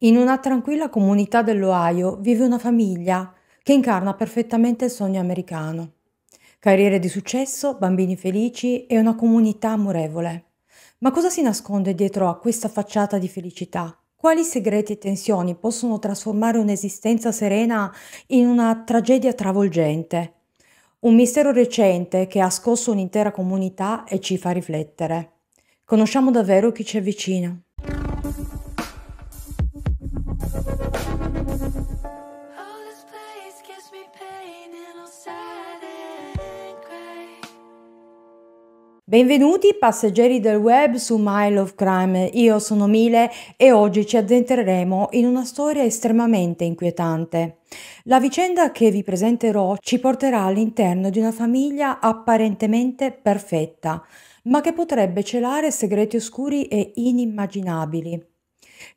In una tranquilla comunità dell'Ohio vive una famiglia che incarna perfettamente il sogno americano. Carriere di successo, bambini felici e una comunità amorevole. Ma cosa si nasconde dietro a questa facciata di felicità? Quali segreti e tensioni possono trasformare un'esistenza serena in una tragedia travolgente? Un mistero recente che ha scosso un'intera comunità e ci fa riflettere. Conosciamo davvero chi ci avvicina. Benvenuti passeggeri del web su Mile of Crime, io sono Mile e oggi ci addentreremo in una storia estremamente inquietante. La vicenda che vi presenterò ci porterà all'interno di una famiglia apparentemente perfetta, ma che potrebbe celare segreti oscuri e inimmaginabili.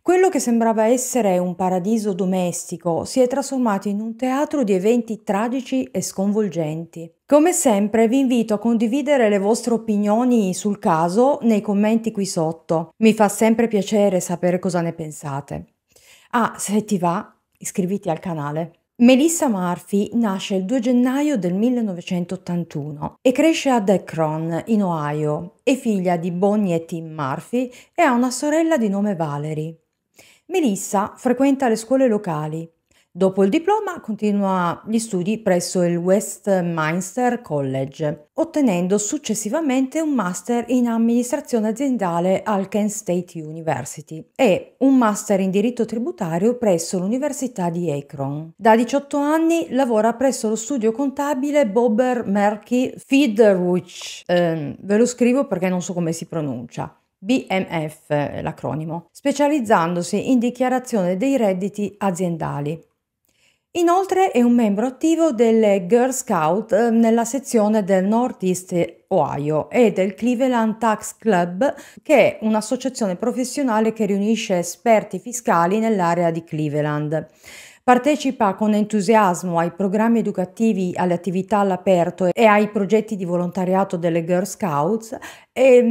Quello che sembrava essere un paradiso domestico si è trasformato in un teatro di eventi tragici e sconvolgenti. Come sempre vi invito a condividere le vostre opinioni sul caso nei commenti qui sotto. Mi fa sempre piacere sapere cosa ne pensate. Ah, se ti va, iscriviti al canale. Melissa Murphy nasce il 2 gennaio del 1981 e cresce ad Akron, in Ohio. È figlia di Bonnie e Tim Murphy e ha una sorella di nome Valerie. Melissa frequenta le scuole locali Dopo il diploma continua gli studi presso il Westminster College, ottenendo successivamente un master in amministrazione aziendale al Kent State University e un master in diritto tributario presso l'Università di Akron. Da 18 anni lavora presso lo studio contabile Bober Merky Fiedlerwich, eh, ve lo scrivo perché non so come si pronuncia. BMF eh, l'acronimo, specializzandosi in dichiarazione dei redditi aziendali. Inoltre è un membro attivo delle Girl Scout eh, nella sezione del Northeast Ohio e del Cleveland Tax Club, che è un'associazione professionale che riunisce esperti fiscali nell'area di Cleveland. Partecipa con entusiasmo ai programmi educativi, alle attività all'aperto e ai progetti di volontariato delle Girl Scouts,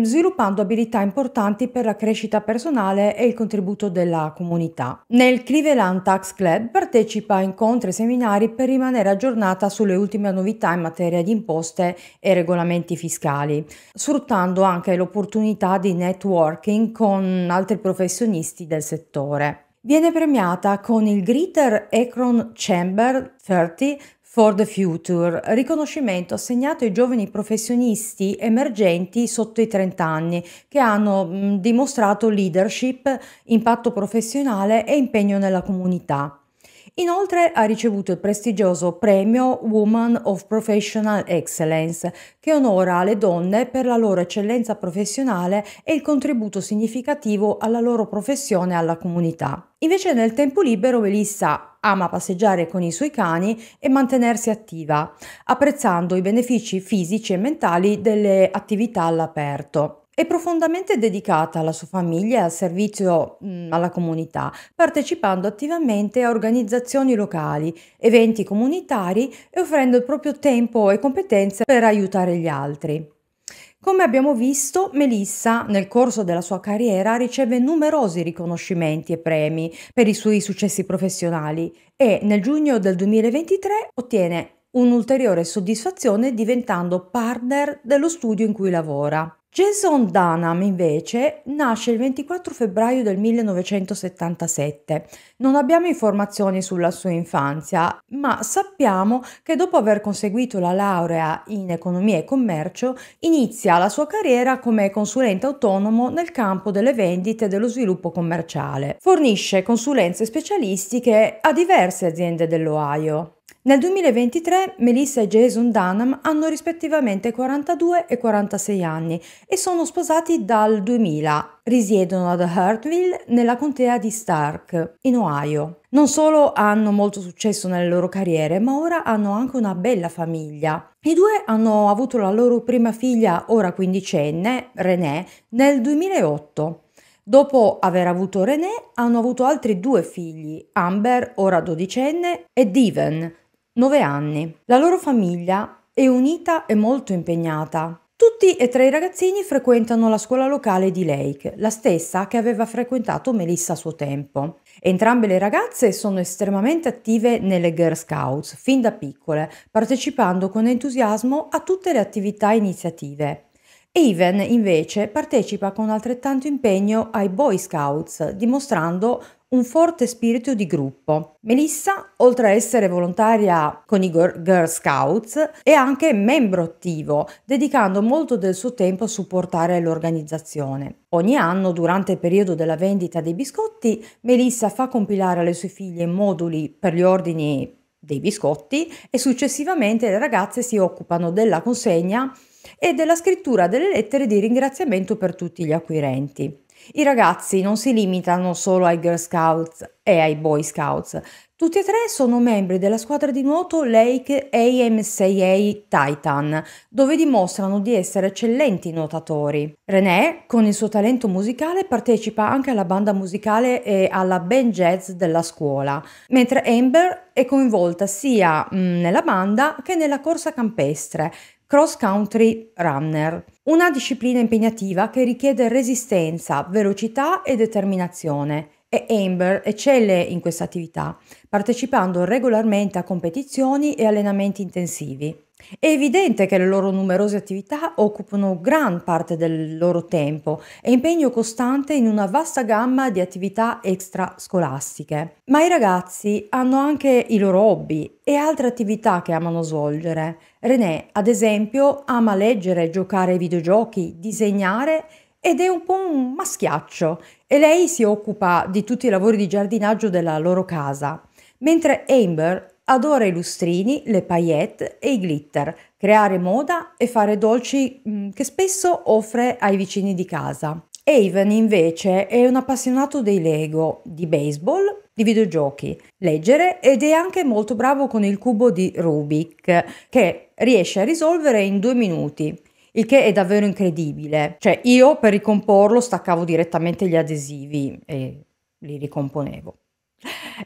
sviluppando abilità importanti per la crescita personale e il contributo della comunità. Nel Cleveland Tax Club partecipa a incontri e seminari per rimanere aggiornata sulle ultime novità in materia di imposte e regolamenti fiscali, sfruttando anche l'opportunità di networking con altri professionisti del settore. Viene premiata con il Greater Akron Chamber 30 for the Future, riconoscimento assegnato ai giovani professionisti emergenti sotto i 30 anni che hanno dimostrato leadership, impatto professionale e impegno nella comunità. Inoltre ha ricevuto il prestigioso premio Woman of Professional Excellence, che onora le donne per la loro eccellenza professionale e il contributo significativo alla loro professione e alla comunità. Invece nel tempo libero Melissa ama passeggiare con i suoi cani e mantenersi attiva, apprezzando i benefici fisici e mentali delle attività all'aperto. È profondamente dedicata alla sua famiglia e al servizio mh, alla comunità, partecipando attivamente a organizzazioni locali, eventi comunitari e offrendo il proprio tempo e competenze per aiutare gli altri. Come abbiamo visto, Melissa nel corso della sua carriera riceve numerosi riconoscimenti e premi per i suoi successi professionali e nel giugno del 2023 ottiene un'ulteriore soddisfazione diventando partner dello studio in cui lavora. Jason Dunham invece nasce il 24 febbraio del 1977. Non abbiamo informazioni sulla sua infanzia, ma sappiamo che dopo aver conseguito la laurea in economia e commercio inizia la sua carriera come consulente autonomo nel campo delle vendite e dello sviluppo commerciale. Fornisce consulenze specialistiche a diverse aziende dell'Ohio. Nel 2023 Melissa e Jason Dunham hanno rispettivamente 42 e 46 anni e sono sposati dal 2000. Risiedono ad Hartville nella contea di Stark, in Ohio. Non solo hanno molto successo nelle loro carriere, ma ora hanno anche una bella famiglia. I due hanno avuto la loro prima figlia, ora quindicenne, René, nel 2008. Dopo aver avuto René, hanno avuto altri due figli, Amber, ora dodicenne, e Deven, 9 anni. La loro famiglia è unita e molto impegnata. Tutti e tre i ragazzini frequentano la scuola locale di Lake, la stessa che aveva frequentato Melissa a suo tempo. Entrambe le ragazze sono estremamente attive nelle Girl Scouts, fin da piccole, partecipando con entusiasmo a tutte le attività iniziative. Even invece partecipa con altrettanto impegno ai Boy Scouts, dimostrando un forte spirito di gruppo. Melissa, oltre a essere volontaria con i Girl Scouts, è anche membro attivo, dedicando molto del suo tempo a supportare l'organizzazione. Ogni anno, durante il periodo della vendita dei biscotti, Melissa fa compilare alle sue figlie moduli per gli ordini dei biscotti e successivamente le ragazze si occupano della consegna e della scrittura delle lettere di ringraziamento per tutti gli acquirenti. I ragazzi non si limitano solo ai Girl Scouts e ai Boy Scouts. Tutti e tre sono membri della squadra di nuoto Lake AM6A Titan, dove dimostrano di essere eccellenti nuotatori. René, con il suo talento musicale, partecipa anche alla banda musicale e alla band jazz della scuola, mentre Amber è coinvolta sia mm, nella banda che nella corsa campestre, cross country runner, una disciplina impegnativa che richiede resistenza, velocità e determinazione e Amber eccelle in questa attività, partecipando regolarmente a competizioni e allenamenti intensivi. È evidente che le loro numerose attività occupano gran parte del loro tempo e impegno costante in una vasta gamma di attività extrascolastiche. Ma i ragazzi hanno anche i loro hobby e altre attività che amano svolgere. René, ad esempio, ama leggere, giocare ai videogiochi, disegnare ed è un po' un maschiaccio e lei si occupa di tutti i lavori di giardinaggio della loro casa, mentre Amber Adora i lustrini, le paillette e i glitter, creare moda e fare dolci mm, che spesso offre ai vicini di casa. Haven invece è un appassionato dei Lego, di baseball, di videogiochi, leggere ed è anche molto bravo con il cubo di Rubik che riesce a risolvere in due minuti. Il che è davvero incredibile. Cioè, io per ricomporlo staccavo direttamente gli adesivi e li ricomponevo.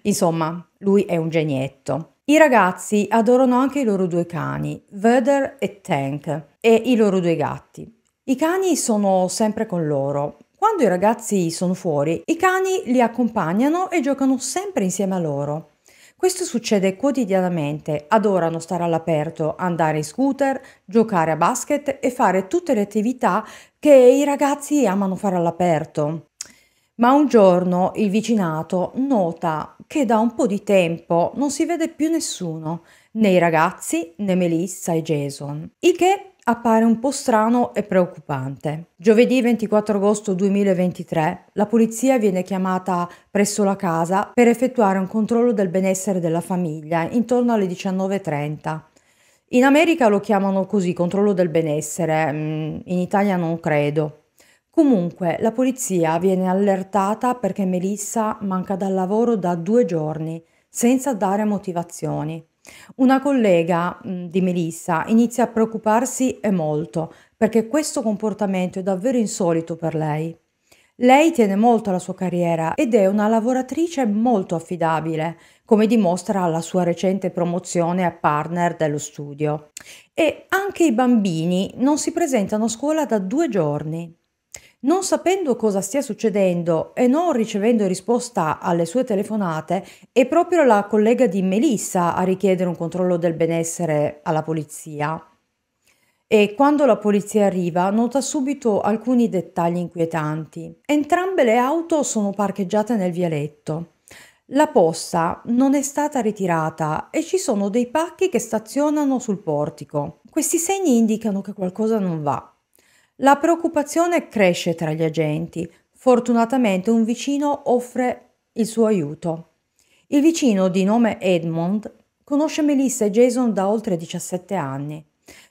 Insomma, lui è un genietto. I ragazzi adorano anche i loro due cani, Vader e Tank, e i loro due gatti. I cani sono sempre con loro. Quando i ragazzi sono fuori, i cani li accompagnano e giocano sempre insieme a loro. Questo succede quotidianamente, adorano stare all'aperto, andare in scooter, giocare a basket e fare tutte le attività che i ragazzi amano fare all'aperto. Ma un giorno il vicinato nota che da un po' di tempo non si vede più nessuno, né i ragazzi né Melissa e Jason, il che appare un po' strano e preoccupante. Giovedì 24 agosto 2023 la polizia viene chiamata presso la casa per effettuare un controllo del benessere della famiglia intorno alle 19.30. In America lo chiamano così controllo del benessere, mm, in Italia non credo. Comunque, la polizia viene allertata perché Melissa manca dal lavoro da due giorni, senza dare motivazioni. Una collega mm, di Melissa inizia a preoccuparsi e molto, perché questo comportamento è davvero insolito per lei. Lei tiene molto alla sua carriera ed è una lavoratrice molto affidabile, come dimostra la sua recente promozione a partner dello studio. E anche i bambini non si presentano a scuola da due giorni. Non sapendo cosa stia succedendo e non ricevendo risposta alle sue telefonate, è proprio la collega di Melissa a richiedere un controllo del benessere alla polizia. E quando la polizia arriva nota subito alcuni dettagli inquietanti. Entrambe le auto sono parcheggiate nel vialetto. La posta non è stata ritirata e ci sono dei pacchi che stazionano sul portico. Questi segni indicano che qualcosa non va. La preoccupazione cresce tra gli agenti. Fortunatamente un vicino offre il suo aiuto. Il vicino di nome Edmond conosce Melissa e Jason da oltre 17 anni.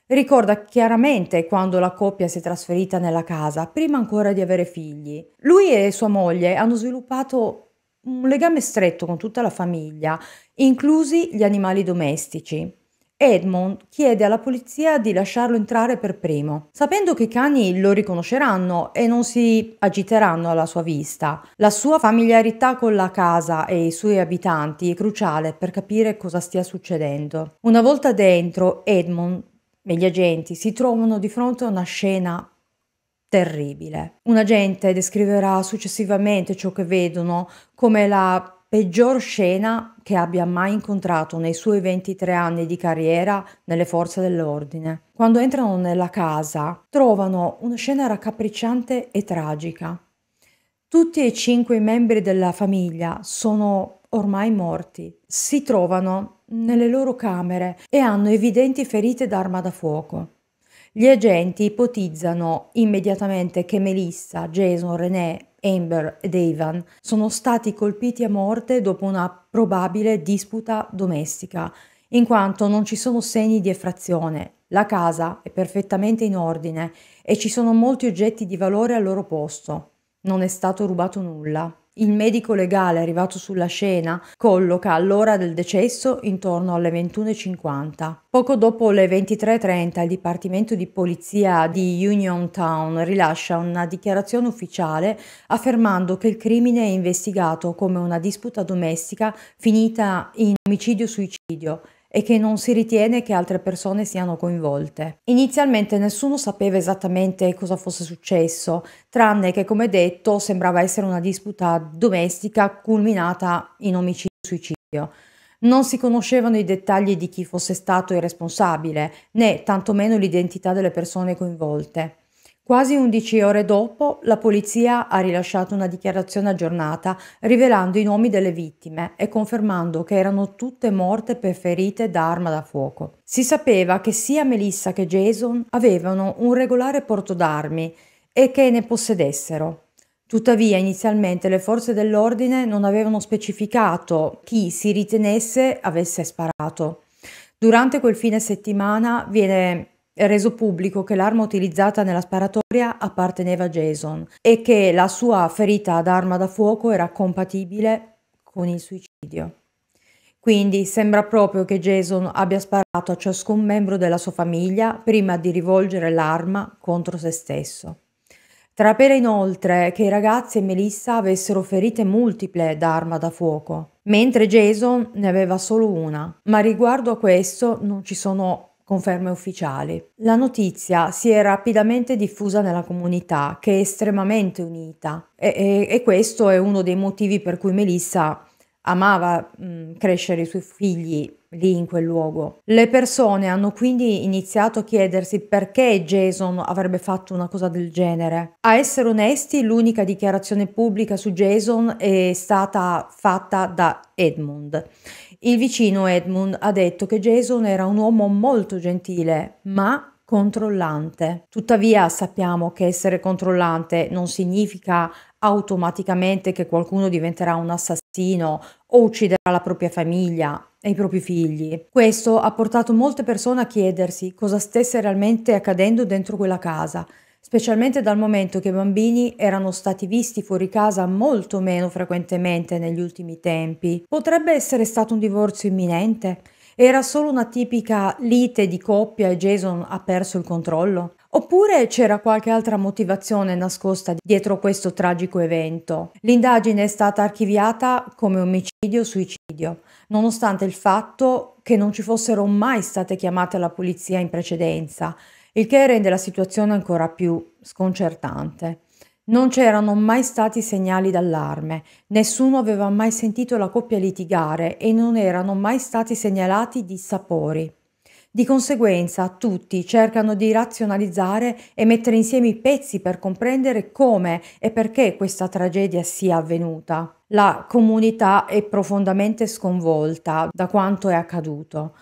Ricorda chiaramente quando la coppia si è trasferita nella casa, prima ancora di avere figli. Lui e sua moglie hanno sviluppato un legame stretto con tutta la famiglia, inclusi gli animali domestici. Edmond chiede alla polizia di lasciarlo entrare per primo, sapendo che i cani lo riconosceranno e non si agiteranno alla sua vista. La sua familiarità con la casa e i suoi abitanti è cruciale per capire cosa stia succedendo. Una volta dentro, Edmond e gli agenti si trovano di fronte a una scena terribile. Un agente descriverà successivamente ciò che vedono come la peggior scena che abbia mai incontrato nei suoi 23 anni di carriera nelle forze dell'ordine. Quando entrano nella casa trovano una scena raccapricciante e tragica. Tutti e cinque i membri della famiglia sono ormai morti, si trovano nelle loro camere e hanno evidenti ferite d'arma da fuoco. Gli agenti ipotizzano immediatamente che Melissa, Jason, René, Amber ed Evan sono stati colpiti a morte dopo una probabile disputa domestica, in quanto non ci sono segni di effrazione, la casa è perfettamente in ordine e ci sono molti oggetti di valore al loro posto. Non è stato rubato nulla. Il medico legale arrivato sulla scena colloca l'ora del decesso intorno alle 21.50. Poco dopo le 23.30 il Dipartimento di Polizia di Union Town rilascia una dichiarazione ufficiale affermando che il crimine è investigato come una disputa domestica finita in omicidio-suicidio e che non si ritiene che altre persone siano coinvolte. Inizialmente nessuno sapeva esattamente cosa fosse successo, tranne che come detto sembrava essere una disputa domestica culminata in omicidio-suicidio. Non si conoscevano i dettagli di chi fosse stato il responsabile, né tantomeno l'identità delle persone coinvolte. Quasi 11 ore dopo, la polizia ha rilasciato una dichiarazione aggiornata rivelando i nomi delle vittime e confermando che erano tutte morte per ferite da arma da fuoco. Si sapeva che sia Melissa che Jason avevano un regolare porto d'armi e che ne possedessero. Tuttavia, inizialmente le forze dell'ordine non avevano specificato chi si ritenesse avesse sparato. Durante quel fine settimana viene è eh, reso pubblico che l'arma utilizzata nella sparatoria apparteneva a Jason e che la sua ferita ad arma da fuoco era compatibile con il suicidio. Quindi sembra proprio che Jason abbia sparato a ciascun membro della sua famiglia prima di rivolgere l'arma contro se stesso. Trapela inoltre che i ragazzi e Melissa avessero ferite multiple da arma da fuoco, mentre Jason ne aveva solo una, ma riguardo a questo non ci sono conferme ufficiali. La notizia si è rapidamente diffusa nella comunità, che è estremamente unita, e, e, e questo è uno dei motivi per cui Melissa amava mh, mm, crescere i suoi figli lì in quel luogo. Le persone hanno quindi iniziato a chiedersi perché Jason avrebbe fatto una cosa del genere. A essere onesti, l'unica dichiarazione pubblica su Jason è stata fatta da Edmund. Il vicino Edmund ha detto che Jason era un uomo molto gentile, ma controllante. Tuttavia sappiamo che essere controllante non significa automaticamente che qualcuno diventerà un assassino o ucciderà la propria famiglia e i propri figli. Questo ha portato molte persone a chiedersi cosa stesse realmente accadendo dentro quella casa specialmente dal momento che i bambini erano stati visti fuori casa molto meno frequentemente negli ultimi tempi. Potrebbe essere stato un divorzio imminente? Era solo una tipica lite di coppia e Jason ha perso il controllo? Oppure c'era qualche altra motivazione nascosta dietro questo tragico evento? L'indagine è stata archiviata come omicidio-suicidio, nonostante il fatto che non ci fossero mai state chiamate la polizia in precedenza il che rende la situazione ancora più sconcertante. Non c'erano mai stati segnali d'allarme, nessuno aveva mai sentito la coppia litigare e non erano mai stati segnalati dissapori. Di conseguenza tutti cercano di razionalizzare e mettere insieme i pezzi per comprendere come e perché questa tragedia sia avvenuta. La comunità è profondamente sconvolta da quanto è accaduto.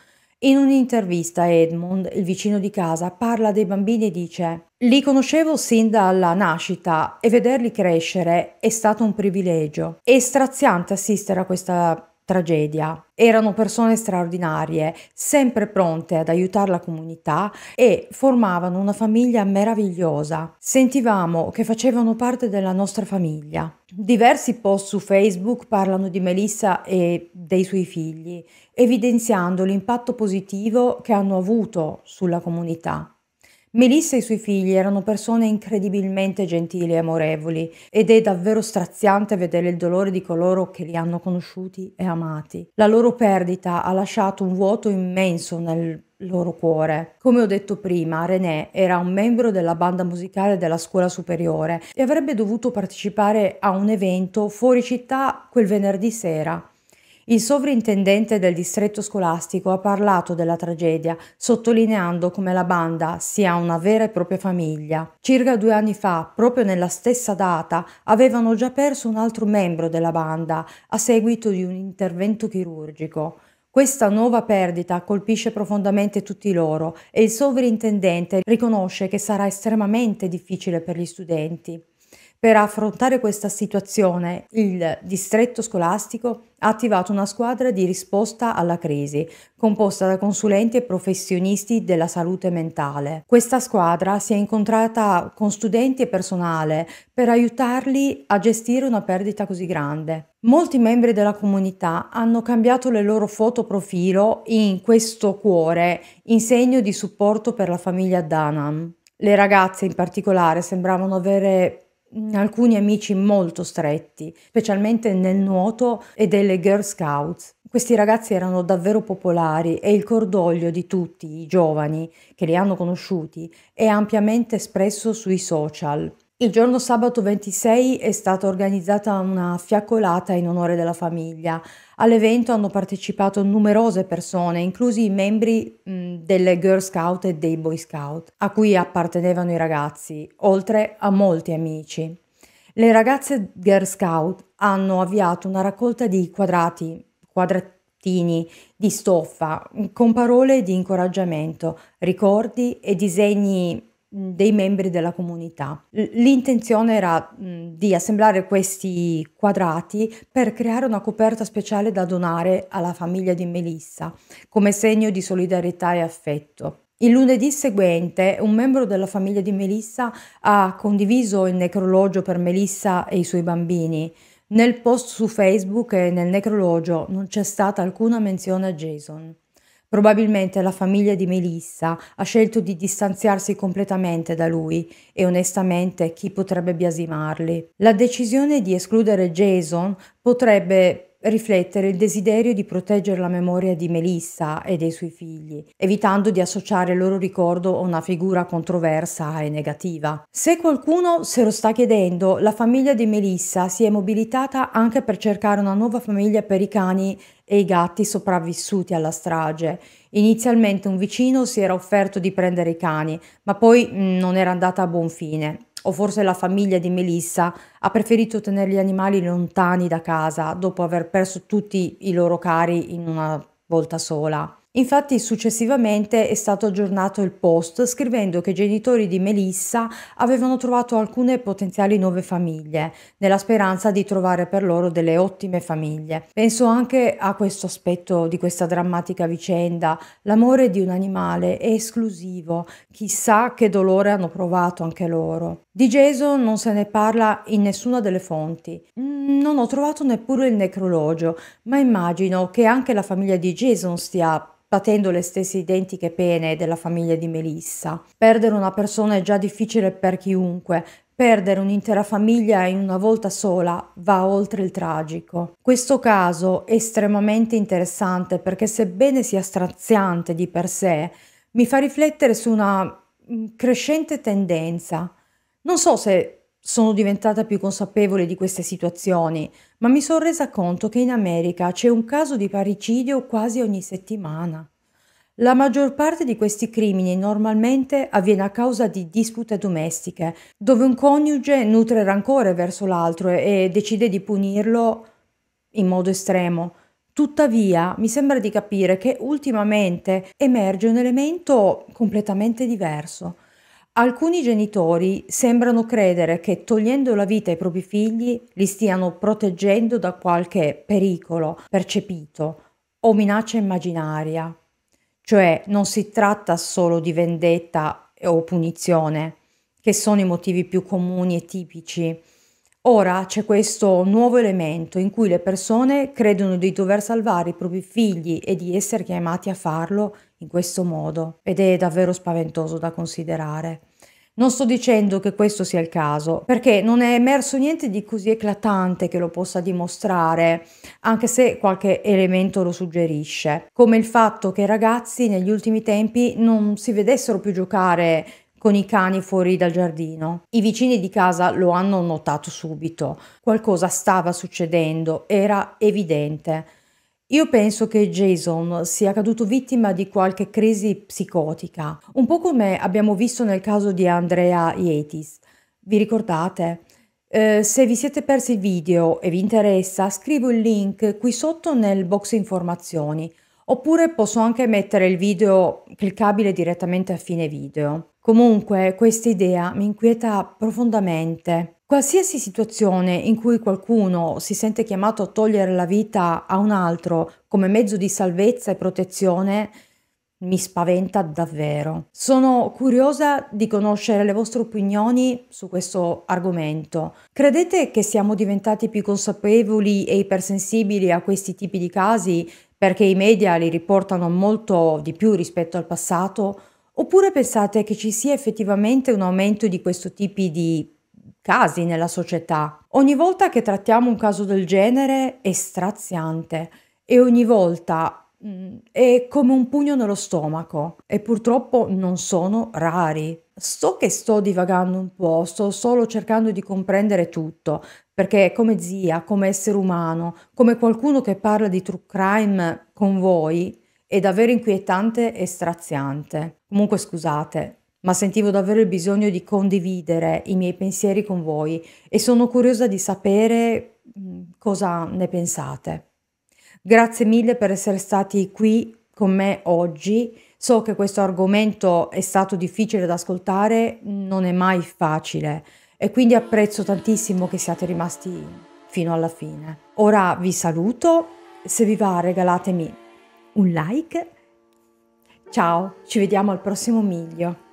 In un'intervista Edmund, il vicino di casa, parla dei bambini e dice li conoscevo sin dalla nascita e vederli crescere è stato un privilegio. È straziante assistere a questa tragedia. Erano persone straordinarie, sempre pronte ad aiutare la comunità e formavano una famiglia meravigliosa. Sentivamo che facevano parte della nostra famiglia. Diversi post su Facebook parlano di Melissa e dei suoi figli, evidenziando l'impatto positivo che hanno avuto sulla comunità. Melissa e i suoi figli erano persone incredibilmente gentili e amorevoli ed è davvero straziante vedere il dolore di coloro che li hanno conosciuti e amati. La loro perdita ha lasciato un vuoto immenso nel loro cuore. Come ho detto prima, René era un membro della banda musicale della scuola superiore e avrebbe dovuto partecipare a un evento fuori città quel venerdì sera. Il sovrintendente del distretto scolastico ha parlato della tragedia, sottolineando come la banda sia una vera e propria famiglia. Circa due anni fa, proprio nella stessa data, avevano già perso un altro membro della banda a seguito di un intervento chirurgico. Questa nuova perdita colpisce profondamente tutti loro e il sovrintendente riconosce che sarà estremamente difficile per gli studenti. Per affrontare questa situazione, il distretto scolastico ha attivato una squadra di risposta alla crisi, composta da consulenti e professionisti della salute mentale. Questa squadra si è incontrata con studenti e personale per aiutarli a gestire una perdita così grande. Molti membri della comunità hanno cambiato le loro foto profilo in questo cuore in segno di supporto per la famiglia Danam. Le ragazze in particolare sembravano avere Mm, alcuni amici molto stretti, specialmente nel nuoto e delle Girl Scouts. Questi ragazzi erano davvero popolari e il cordoglio di tutti i giovani che li hanno conosciuti è ampiamente espresso sui social. Il giorno sabato 26 è stata organizzata una fiaccolata in onore della famiglia. All'evento hanno partecipato numerose persone, inclusi i membri mh, delle Girl Scout e dei Boy Scout, a cui appartenevano i ragazzi, oltre a molti amici. Le ragazze Girl Scout hanno avviato una raccolta di quadrati, quadratini di stoffa con parole di incoraggiamento, ricordi e disegni dei membri della comunità. L'intenzione era mh, di assemblare questi quadrati per creare una coperta speciale da donare alla famiglia di Melissa, come segno di solidarietà e affetto. Il lunedì seguente un membro della famiglia di Melissa ha condiviso il necrologio per Melissa e i suoi bambini. Nel post su Facebook e nel necrologio non c'è stata alcuna menzione a Jason. Probabilmente la famiglia di Melissa ha scelto di distanziarsi completamente da lui e onestamente chi potrebbe biasimarli. La decisione di escludere Jason potrebbe riflettere il desiderio di proteggere la memoria di Melissa e dei suoi figli, evitando di associare il loro ricordo a una figura controversa e negativa. Se qualcuno se lo sta chiedendo, la famiglia di Melissa si è mobilitata anche per cercare una nuova famiglia per i cani e i gatti sopravvissuti alla strage. Inizialmente un vicino si era offerto di prendere i cani, ma poi mh, mm, non era andata a buon fine. O forse la famiglia di Melissa ha preferito tenere gli animali lontani da casa dopo aver perso tutti i loro cari in una volta sola. Infatti successivamente è stato aggiornato il post scrivendo che i genitori di Melissa avevano trovato alcune potenziali nuove famiglie, nella speranza di trovare per loro delle ottime famiglie. Penso anche a questo aspetto di questa drammatica vicenda. L'amore di un animale è esclusivo, chissà che dolore hanno provato anche loro. Di Jason non se ne parla in nessuna delle fonti. Non ho trovato neppure il necrologio, ma immagino che anche la famiglia di Jason stia patendo le stesse identiche pene della famiglia di Melissa. Perdere una persona è già difficile per chiunque, Perdere un'intera famiglia in una volta sola va oltre il tragico. Questo caso è estremamente interessante perché sebbene sia straziante di per sé, mi fa riflettere su una mm, crescente tendenza. Non so se sono diventata più consapevole di queste situazioni, ma mi sono resa conto che in America c'è un caso di parricidio quasi ogni settimana. La maggior parte di questi crimini normalmente avviene a causa di dispute domestiche, dove un coniuge nutre rancore verso l'altro e decide di punirlo in modo estremo. Tuttavia, mi sembra di capire che ultimamente emerge un elemento completamente diverso. Alcuni genitori sembrano credere che togliendo la vita ai propri figli li stiano proteggendo da qualche pericolo percepito o minaccia immaginaria. Cioè non si tratta solo di vendetta o punizione, che sono i motivi più comuni e tipici. Ora c'è questo nuovo elemento in cui le persone credono di dover salvare i propri figli e di essere chiamati a farlo in questo modo ed è davvero spaventoso da considerare. Non sto dicendo che questo sia il caso, perché non è emerso niente di così eclatante che lo possa dimostrare, anche se qualche elemento lo suggerisce, come il fatto che i ragazzi negli ultimi tempi non si vedessero più giocare con i cani fuori dal giardino. I vicini di casa lo hanno notato subito, qualcosa stava succedendo, era evidente. Io penso che Jason sia caduto vittima di qualche crisi psicotica, un po' come abbiamo visto nel caso di Andrea Yetis. Vi ricordate? Eh, se vi siete persi il video e vi interessa, scrivo il link qui sotto nel box informazioni, oppure posso anche mettere il video cliccabile direttamente a fine video. Comunque, questa idea mi inquieta profondamente Qualsiasi situazione in cui qualcuno si sente chiamato a togliere la vita a un altro come mezzo di salvezza e protezione mi spaventa davvero. Sono curiosa di conoscere le vostre opinioni su questo argomento. Credete che siamo diventati più consapevoli e ipersensibili a questi tipi di casi perché i media li riportano molto di più rispetto al passato? Oppure pensate che ci sia effettivamente un aumento di questo tipo di casi nella società. Ogni volta che trattiamo un caso del genere è straziante e ogni volta mm, è come un pugno nello stomaco e purtroppo non sono rari. So che sto divagando un po', sto solo cercando di comprendere tutto, perché come zia, come essere umano, come qualcuno che parla di true crime con voi, è davvero inquietante e straziante. Comunque scusate, ma sentivo davvero il bisogno di condividere i miei pensieri con voi e sono curiosa di sapere mm, cosa ne pensate. Grazie mille per essere stati qui con me oggi. So che questo argomento è stato difficile da ascoltare, non è mai facile e quindi apprezzo tantissimo che siate rimasti fino alla fine. Ora vi saluto, se vi va regalatemi un like. Ciao, ci vediamo al prossimo miglio.